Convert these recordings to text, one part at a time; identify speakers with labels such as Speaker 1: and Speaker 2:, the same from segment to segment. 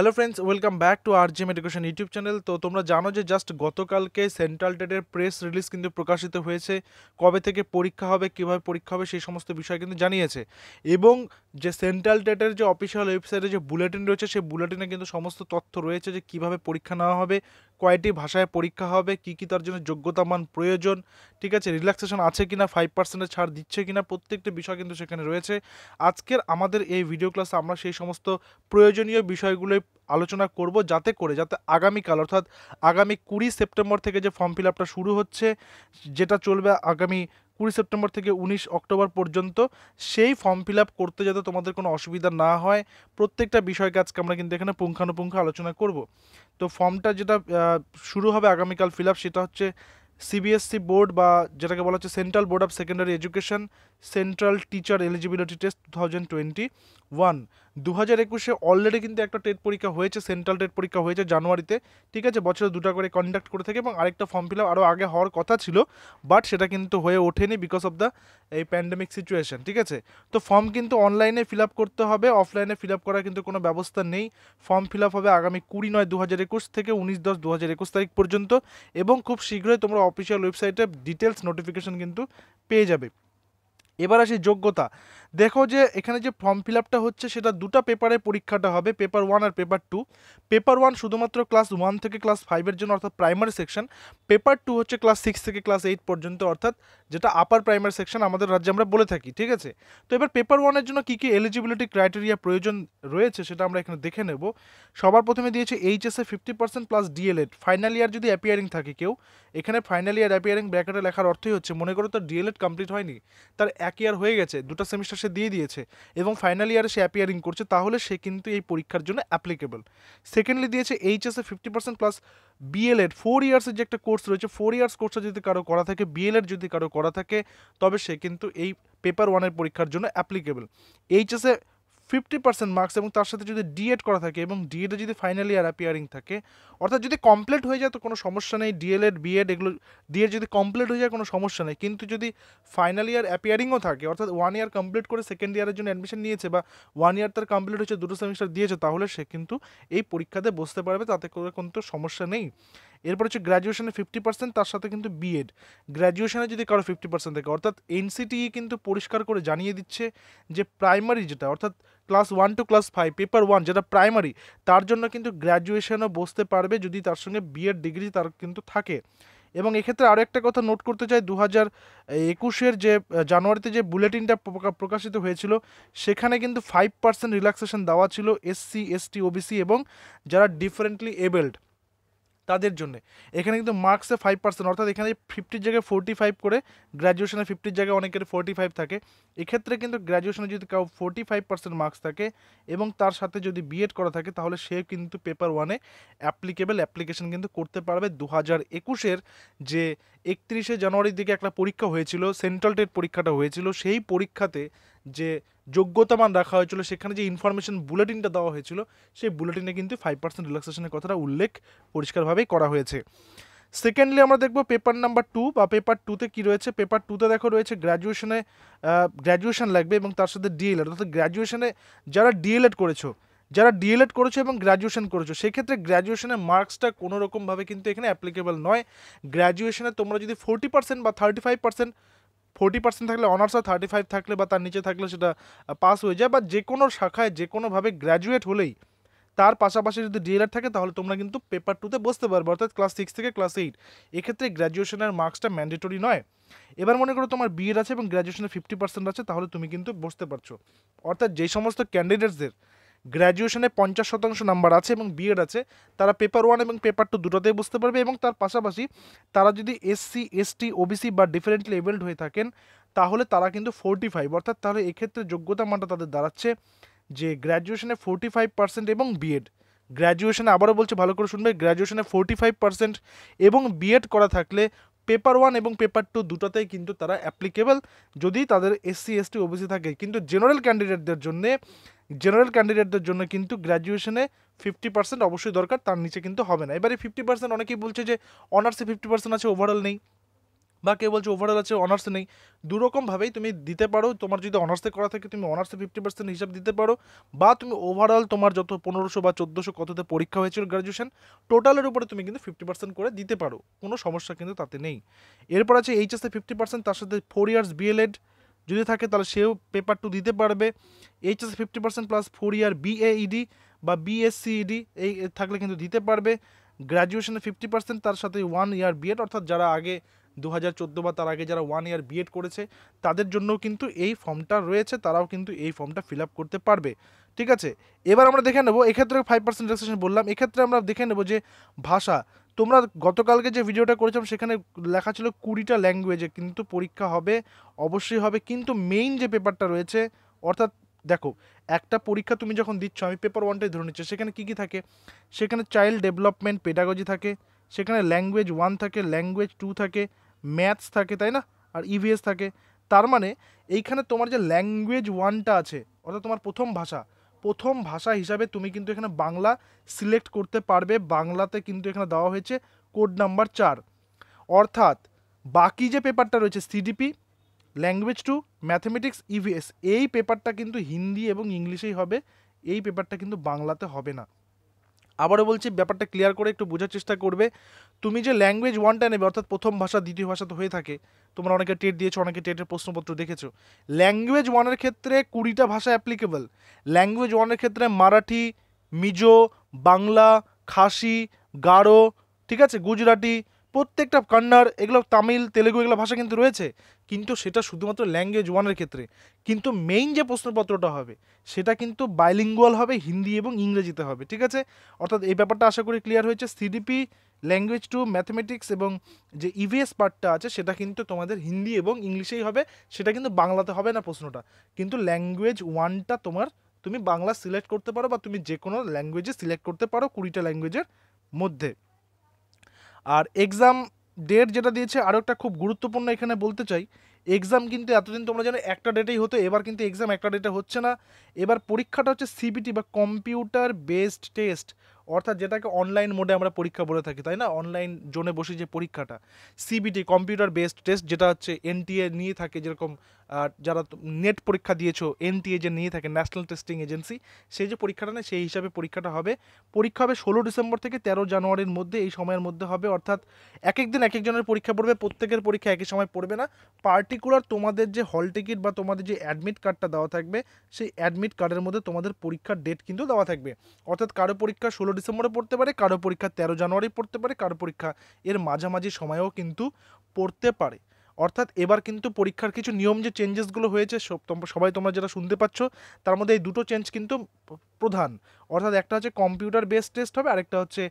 Speaker 1: hello friends welcome back to R GM education YouTube channel তো তোমরা জানো যে জাস্ট গতকালকে সেন্ট্রাল টেটের প্রেস রিলিজ কিন্তু প্রকাশিত হয়েছে কবে থেকে পরীক্ষা হবে কীভাবে পরীক্ষা হবে সেই সমস্ত বিষয় কিন্তু জানিয়েছে এবং যে সেন্ট্রাল টেটের যে অফিসিয়াল ওয়েবসাইটে যে বুলেটিন রয়েছে সেই বুলেটিনে কিন্তু সমস্ত তথ্য রয়েছে যে কিভাবে পরীক্ষা নেওয়া হবে কয়টি ভাষায় পরীক্ষা হবে কি কি তার জন্য যোগ্যতামান প্রয়োজন ঠিক আছে রিল্যাক্সেশন আছে কি না ফাইভ পার্সেন্টের ছাড় দিচ্ছে কিনা প্রত্যেকটি বিষয় কিন্তু সেখানে রয়েছে আজকের আমাদের এই ভিডিও ক্লাসে আমরা সেই সমস্ত প্রয়োজনীয় বিষয়গুলো আলোচনা করব যাতে করে যাতে আগামীকাল অর্থাৎ আগামী কুড়ি সেপ্টেম্বর থেকে যে ফর্ম ফিল আপটা শুরু হচ্ছে যেটা চলবে আগামী কুড়ি সেপ্টেম্বর থেকে উনিশ অক্টোবর পর্যন্ত সেই ফর্ম ফিল আপ করতে যাতে তোমাদের কোনো অসুবিধা না হয় প্রত্যেকটা বিষয় কাজকে আমরা কিন্তু এখানে পুঙ্খানুপুঙ্খ আলোচনা করব তো ফর্মটা যেটা শুরু হবে আগামীকাল ফিল আপ সেটা হচ্ছে সিবিএসসি বোর্ড e বা যেটাকে বলা হচ্ছে central board of secondary education central teacher eligibility test two thousand twenty one দু হাজার একুশে অলরেডি কিন্তু একটা টেট পরীক্ষা হয়েছে সেন্ট্রাল টেট পরীক্ষা হয়েছে জানুয়ারিতে ঠিক আছে বছরে দুটা করে কন্ডাক্ট করে থাকে এবং আরেকটা ফর্ম ফিল আপ আরও আগে হওয়ার কথা ছিল বাট সেটা কিন্তু হয়ে ওঠেনি বিকজ অফ দ্য এই প্যান্ডেমিক সিচুয়েশান ঠিক আছে তো ফর্ম কিন্তু অনলাইনে ফিল আপ করতে হবে অফলাইনে ফিল আপ করার কিন্তু কোনো ব্যবস্থা নেই ফর্ম ফিল আপ হবে আগামী কুড়ি নয় দু হাজার একুশ থেকে উনিশ দশ দু হাজার একুশ তারিখ পর্যন্ত এবং খুব শীঘ্রই তোমরা অফিসিয়াল ওয়েবসাইটে ডিটেলস নোটিফিকেশন কিন্তু পেয়ে যাবে এবার আসি যোগ্যতা দেখো যে এখানে যে ফর্ম ফিল আপটা হচ্ছে সেটা দুটা পেপারে পরীক্ষাটা হবে পেপার ওয়ান আর পেপার টু পেপার ওয়ান শুধুমাত্র ক্লাস ওয়ান থেকে ক্লাস ফাইভের জন্য অর্থাৎ প্রাইমারি সেকশন পেপার টু হচ্ছে ক্লাস সিক্স থেকে ক্লাস এইট পর্যন্ত অর্থাৎ যেটা আপার প্রাইমারি সেকশন আমাদের রাজ্যে আমরা বলে থাকি ঠিক আছে তো এবার পেপার ওয়ানের জন্য কী কী এলিজিবিলিটি ক্রাইটেরিয়া প্রয়োজন রয়েছে সেটা আমরা এখানে দেখে নেব সবার প্রথমে দিয়েছে এইচএসএ fifty percent plus DElEd final year যদি অ্যাপিয়ারিং থাকে কেউ এখানে ফাইনাল ইয়ার অ্যাপিয়ারিং ব্র্যাকেটে লেখার অর্থই হচ্ছে মনে করো তার ডিএলএড কমপ্লিট হয়নি তার এক ইয়ার হয়ে গেছে দুটো সেমিস্টার সে দিয়ে দিয়েছে এবং ফাইনাল ইয়ারে সে অ্যাপিয়ারিং করছে তাহলে সে কিন্তু এই পরীক্ষার জন্য অ্যাপ্লিকেবল সেকেন্ডলি দিয়েছে এইচএসএ fifty percent plus BElEd four ইয়ার্সের যে একটা কোর্স রয়েছে ফোর ইয়ার্স কোর্সটা যদি কারো করা থাকে বিএলএড যদি কারো করা থাকে তবে সে কিন্তু এই পেপার ওয়ানের পরীক্ষার জন্য অ্যাপ্লিকেবল এইচএসে ফিফটি পার্সেন্ট মার্কস এবং তার সাথে যদি ডিএড করা থাকে এবং ডিএডে যদি ফাইনাল ইয়ার অ্যাপিয়ারিং থাকে অর্থাৎ যদি কমপ্লিট হয়ে যায় তো কোনো সমস্যা নেই ডিএলএড বিএড এগুলো ডিএড যদি কমপ্লিট হয়ে যায় কোনো সমস্যা নেই কিন্তু যদি ফাইনাল ইয়ার অ্যাপিয়ারিংও থাকে অর্থাৎ ওয়ান ইয়ার কমপ্লিট করে সেকেন্ড ইয়ারের জন্য অ্যাডমিশন নিয়েছে বা ওয়ান ইয়ার তার কমপ্লিট হয়েছে দুটো সেমিস্টার দিয়েছে তাহলে সে কিন্তু এই পরীক্ষাতে বসতে পারবে তাতে করে কোনো সমস্যা নেই এরপর হচ্ছে গ্র্যাজুয়েশনে ফিফটি পার্সেন্ট তার সাথে কিন্তু বিএড গ্র্যাজুয়েশনে যদি কারো ফিফটি পার্সেন্ট থাকে অর্থাৎ এনসিটিই e কিন্তু পরিষ্কার করে জানিয়ে দিচ্ছে যে প্রাইমারি যেটা অর্থাৎ class one two class five paper one যেটা প্রাইমারি তার জন্য কিন্তু গ্র্যাজুয়েশনও বসতে পারবে যদি তার সঙ্গে বিএড ডিগ্রি তার কিন্তু থাকে এবং এক্ষেত্রে আরও একটা কথা নোট করতে চাই দু হাজার একুশের যে জানুয়ারিতে যে বুলেটিনটা প্রকাশিত হয়েছিল সেখানে কিন্তু ফাইভ পার্সেন্ট রিল্যাক্সেশন দেওয়া ছিল এসসি এসটি ওবিসি এবং যারা ডিফারেন্টলি এবেলড তাদের জন্য এখানে কিন্তু মার্কসে ফাইভ পার্সেন্ট অর্থাৎ এখানে ফিফটির জায়গায় ফোর্টি ফাইভ করে গ্র্যাজুয়েশনে ফিফটির জায়গায় অনেকের ফোর্টি ফাইভ থাকে এক্ষেত্রে কিন্তু গ্র্যাজুয়েশনে যদি কাউ ফোর্টি ফাইভ পার্সেন্ট মার্কস থাকে এবং তার সাথে যদি বিএড করা থাকে তাহলে সে কিন্তু পেপার ওয়ানে অ্যাপ্লিকেবল অ্যাপ্লিকেশন কিন্তু করতে পারবে দু হাজার একুশের যে একত্রিশে জানুয়ারির দিকে একটা পরীক্ষা হয়েছিল সেন্ট্রাল টেট পরীক্ষাটা হয়েছিল সেই পরীক্ষাতে যে যোগ্যতামান রাখা হয়েছিল সেখানে যে ইনফরমেশন বুলেটিনটা দেওয়া হয়েছিল সেই বুলেটিনে কিন্তু ফাইভ পার্সেন্ট রিল্যাক্সেশনের কথাটা উল্লেখ পরিষ্কারভাবেই করা হয়েছে সেকেন্ডলি আমরা দেখব পেপার নাম্বার টু বা পেপার টুতে কী রয়েছে পেপার টুতে দেখো রয়েছে গ্র্যাজুয়েশনে গ্র্যাজুয়েশন লাগবে এবং তার সাথে ডিএলএড অর্থাৎ গ্র্যাজুয়েশনে যারা ডিএলএড করেছো যারা ডিএলএড করেছো এবং গ্র্যাজুয়েশন করেছো সেক্ষেত্রে গ্র্যাজুয়েশনের মার্কসটা কোনো রকমভাবে কিন্তু এখানে অ্যাপ্লিকেবল নয় গ্র্যাজুয়েশনে তোমরা যদি ফোর্টি পার্সেন্ট বা thirty five percent forty percent থাকলে অনার্স আর থার্টি ফাইভ থাকলে বা তার নিচে থাকলে সেটা পাস হয়ে যায় বা যে কোনো শাখায় যে কোনোভাবে গ্র্যাজুয়েট হলেই তার পাশাপাশি যদি ডিএলএড থাকে তাহলে তোমরা কিন্তু পেপার টুতে বসতে পারবে অর্থাৎ ক্লাস সিক্স থেকে ক্লাস এইট এক্ষেত্রে গ্র্যাজুয়েশনের মার্কসটা ম্যান্ডেটরি নয় এবার মনে করো তোমার বিএড আছে এবং গ্র্যাজুয়েশনের ফিফটি পার্সেন্ট আছে তাহলে তুমি কিন্তু বসতে পারছো অর্থাৎ যে সমস্ত ক্যান্ডিডেটসদের গ্র্যাজুয়েশনে পঞ্চাশ শতাংশ নাম্বার আছে এবং বিএড আছে তারা পেপার ওয়ান এবং পেপার টু দুটোতেই বুঝতে পারবে এবং তার পাশাপাশি তারা যদি এসসি এসটি ওবিসি বা ডিফারেন্ট লেভেলড হয়ে থাকেন তাহলে তারা কিন্তু ফোরটি ফাইভ অর্থাৎ তাহলে এক্ষেত্রে যোগ্যতা মানটা তাদের দাঁড়াচ্ছে যে গ্র্যাজুয়েশনে ফোরটি ফাইভ পার্সেন্ট এবং বিএড গ্র্যাজুয়েশনে আবারও বলছে ভালো করে শুনবে গ্র্যাজুয়েশনে ফোরটি ফাইভ পার্সেন্ট এবং বিএড করা থাকলে পেপার ওয়ান এবং পেপার টু দুটাতেই কিন্তু তারা অ্যাপ্লিকেবল যদি তাদের এসসি এসটি ওবিসি থাকে কিন্তু জেনারেল ক্যান্ডিডেটদের জন্যে জেনারেল ক্যান্ডিডেটদের জন্য কিন্তু গ্র্যাজুয়েশনে ফিফটি পার্সেন্ট অবশ্যই দরকার তার নিচে কিন্তু হবে না এবারে ফিফটি পার্সেন্ট অনেকেই বলছে যে অনার্সে ফিফটি পার্সেন্ট আছে ওভারঅল নেই বা কেউ বলছে ওভারঅল আছে অনার্স নেই দুরকমভাবেই তুমি দিতে পারো তোমার যদি অনার্সে করা থাকে তুমি অনার্সে ফিফটি পার্সেন্ট হিসাব দিতে পারো বা তুমি ওভারঅল তোমার যত পনেরোশো বা চোদ্দোশো কততে পরীক্ষা হয়েছিল গ্র্যাজুয়েশান টোটালের উপরে তুমি কিন্তু ফিফটি পার্সেন্ট করে দিতে পারো কোনো সমস্যা কিন্তু তাতে নেই এরপর আছে এইচএসে ফিফটি পার্সেন্ট তার সাথে ফোর ইয়ার্স বিএলএড যদি থাকে তাহলে সেও পেপার টু দিতে পারবে HS fifty percent plus four year BEd বা বিএসসিইডি e এই থাকলে কিন্তু দিতে পারবে গ্র্যাজুয়েশনে ফিফটি পার্সেন্ট তার সাথে ওয়ান ইয়ার বিএড অর্থাৎ যারা আগে দু হাজার চোদ্দো বা তার আগে যারা ওয়ান ইয়ার বিএড করেছে তাদের জন্যও কিন্তু এই ফর্মটা রয়েছে তারাও কিন্তু এই ফর্মটা ফিল আপ করতে পারবে ঠিক আছে এবার আমরা দেখে নেবো এক্ষেত্রে ফাইভ পার্সেন্ট রেজিস্ট্রেশন বললাম এক্ষেত্রে আমরা দেখে নেবো যে ভাষা তোমরা গতকালকে যে ভিডিওটা করেছিলাম সেখানে লেখা ছিল কুড়িটা ল্যাঙ্গুয়েজে কিন্তু পরীক্ষা হবে অবশ্যই হবে কিন্তু মেইন যে পেপারটা রয়েছে অর্থাৎ দেখো একটা পরীক্ষা তুমি যখন দিচ্ছ আমি পেপার ওয়ানটাই ধরে নিচ্ছি সেখানে কী কী থাকে সেখানে চাইল্ড ডেভেলপমেন্ট পেডাগজি থাকে সেখানে ল্যাঙ্গুয়েজ ওয়ান থাকে ল্যাঙ্গুয়েজ টু থাকে ম্যাথস থাকে তাই না আর ইভিএস e থাকে তার মানে এইখানে তোমার যে ল্যাঙ্গুয়েজ ওয়ানটা আছে অর্থাৎ তোমার প্রথম ভাষা প্রথম ভাষা হিসাবে তুমি কিন্তু এখানে বাংলা সিলেক্ট করতে পারবে বাংলাতে কিন্তু এখানে দেওয়া হয়েছে কোড নাম্বার চার অর্থাৎ বাকি যে পেপারটা রয়েছে CDP language two mathematics EVS এই পেপারটা কিন্তু হিন্দি এবং ইংলিশেই হবে এই পেপারটা কিন্তু বাংলাতে হবে না আবারও বলছি ব্যাপারটা ক্লিয়ার করে একটু বোঝার চেষ্টা করবে তুমি যে ল্যাঙ্গুয়েজ ওয়ানটা নেবে অর্থাৎ প্রথম ভাষা দ্বিতীয় ভাষা তো হয়ে থাকে তোমরা অনেকে টেট দিয়েছো অনেকে টেটের প্রশ্নপত্র দেখেছো ল্যাঙ্গুয়েজ ওয়ানের ক্ষেত্রে কুড়িটা ভাষা অ্যাপ্লিকেবল ল্যাঙ্গুয়েজ ওয়ানের ক্ষেত্রে মারাঠি মিজো বাংলা খাসি গারো ঠিক আছে গুজরাটি প্রত্যেকটা কান্নাড় এগুলো তামিল তেলেগু এগুলো ভাষা কিন্তু রয়েছে কিন্তু সেটা শুধুমাত্র ল্যাঙ্গুয়েজ ওয়ানের ক্ষেত্রে কিন্তু মেইন যে প্রশ্নপত্রটা হবে সেটা কিন্তু বাইলিঙ্গুয়াল হবে হিন্দি এবং ইংরেজিতে হবে ঠিক আছে অর্থাৎ এই ব্যাপারটা আশা করি ক্লিয়ার হয়েছে সিডিপি ল্যাঙ্গুয়েজ টু ম্যাথমেটিক্স এবং যে ইভিএস e পার্টটা আছে সেটা কিন্তু তোমাদের হিন্দি এবং ইংলিশেই হবে সেটা কিন্তু বাংলাতে হবে না প্রশ্নটা কিন্তু ল্যাঙ্গুয়েজ ওয়ানটা তোমার তুমি বাংলা সিলেক্ট করতে পারো বা তুমি যে কোনো ল্যাঙ্গুয়েজে সিলেক্ট করতে পারো কুড়িটা ল্যাঙ্গুয়েজের মধ্যে আর এক্সাম ডেট যেটা দিয়েছে আরও একটা খুব গুরুত্বপূর্ণ এখানে বলতে চাই এক্সাম কিন্তু এতদিন তোমরা জানো একটা ডেটেই হতো এবার কিন্তু এক্সাম একটা ডেটে হচ্ছে না এবার পরীক্ষাটা হচ্ছে সিবিটি বা কম্পিউটার বেসড টেস্ট অর্থাৎ যেটাকে অনলাইন মোডে আমরা পরীক্ষা বলে থাকি তাই না অনলাইন জোনে বসে যে পরীক্ষাটা সিবিটি কম্পিউটার বেসড টেস্ট যেটা হচ্ছে এনটিএ নিয়ে থাকে যেরকম যারা নেট পরীক্ষা দিয়েছো এনটিএ যে নিয়ে থাকে ন্যাশনাল টেস্টিং এজেন্সি সেই যে পরীক্ষাটা নেয় সেই হিসাবে পরীক্ষাটা হবে পরীক্ষা হবে ষোলো ডিসেম্বর থেকে তেরো জানুয়ারির মধ্যে এই সময়ের মধ্যে হবে অর্থাৎ এক একদিন এক একজনের পরীক্ষা পড়বে প্রত্যেকের পরীক্ষা একই সময় পড়বে না পার্টিকুলার তোমাদের যে হল টিকিট বা তোমাদের যে অ্যাডমিট কার্ডটা দেওয়া থাকবে সেই অ্যাডমিট কার্ডের মধ্যে তোমাদের পরীক্ষার ডেট কিন্তু দেওয়া থাকবে অর্থাৎ কারো পরীক্ষা ষোলো ডিসেম্বরে পড়তে পারে কারো পরীক্ষা তেরো জানুয়ারি পড়তে পারে কারো পরীক্ষা এর মাঝামাঝি সময়েও কিন্তু পড়তে পারে অর্থাৎ এবার কিন্তু পরীক্ষার কিছু নিয়ম যে চেঞ্জেসগুলো হয়েছে সবাই তোমরা যেটা শুনতে পাচ্ছ তার মধ্যে এই দুটো চেঞ্জ কিন্তু প্রধান অর্থাৎ একটা হচ্ছে কম্পিউটার বেসড টেস্ট হবে আরেকটা হচ্ছে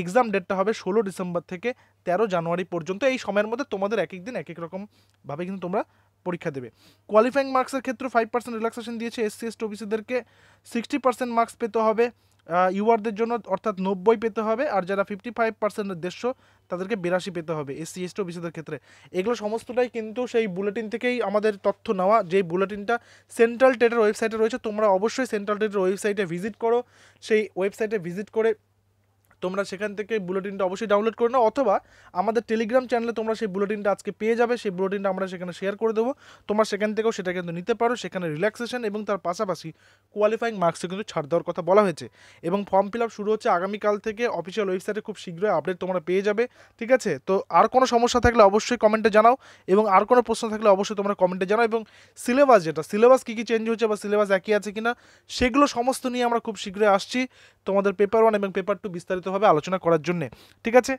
Speaker 1: এক্সাম ডেটটা হবে ষোলো ডিসেম্বর থেকে তেরো জানুয়ারি পর্যন্ত এই সময়ের মধ্যে তোমাদের এক এক দিন এক এক রকমভাবে কিন্তু তোমরা পরীক্ষা দেবে কোয়ালিফাইং মার্কসের ক্ষেত্রে ফাইভ পার্সেন্ট রিল্যাক্সেশন দিয়েছে এসসি এসটি অফিসারদেরকে সিক্সটি পার্সেন্ট মার্কস পেতে হবে ইউআরদের জন্য অর্থাৎ নব্বই পেতে হবে আর যারা ফিফটি ফাইভ পার্সেন্ট দেড়শো তাদেরকে বিরাশি পেতে হবে এসসি এসটি ওবিসিদের ক্ষেত্রে এগুলো সমস্তটাই কিন্তু সেই বুলেটিন থেকেই আমাদের তথ্য নেওয়া যেই বুলেটিনটা সেন্ট্রাল টেটের ওয়েবসাইটে রয়েছে তোমরা অবশ্যই সেন্ট্রাল টেটের ওয়েবসাইটে ভিজিট করো সেই ওয়েবসাইটে ভিজিট করে তোমরা সেখান থেকে বুলেটিনটা অবশ্যই ডাউনলোড করে নাও অথবা আমাদের টেলিগ্রাম চ্যানেলে তোমরা সেই বুলেটিনটা আজকে পেয়ে যাবে সেই বুলেটিনটা আমরা সেখানে শেয়ার করে দেবো তোমরা সেখান থেকেও সেটা কিন্তু নিতে পারো সেখানে রিল্যাক্সেশন এবং তার পাশাপাশি কোয়ালিফাইং মার্কসে কিন্তু ছাড় দেওয়ার কথা বলা হয়েছে এবং ফর্ম ফিল আপ শুরু হচ্ছে আগামীকাল থেকে অফিসিয়াল ওয়েবসাইটে খুব শীঘ্রই আপডেট তোমরা পেয়ে যাবে ঠিক আছে তো আর কোনো সমস্যা থাকলে অবশ্যই কমেন্টে জানাও এবং আর কোনো প্রশ্ন থাকলে অবশ্যই তোমরা কমেন্টে জানাও এবং সিলেবাস যেটা সিলেবাস কী কী চেঞ্জ হচ্ছে বা সিলেবাস একই আছে কিনা সেগুলো সমস্ত নিয়ে আমরা খুব শীঘ্রই আসছি তোমাদের পেপার ওয়ান এবং পেপার টু বিস্তারিত বিস্তারিতভাবে আলোচনা করার জন্য ঠিক আছে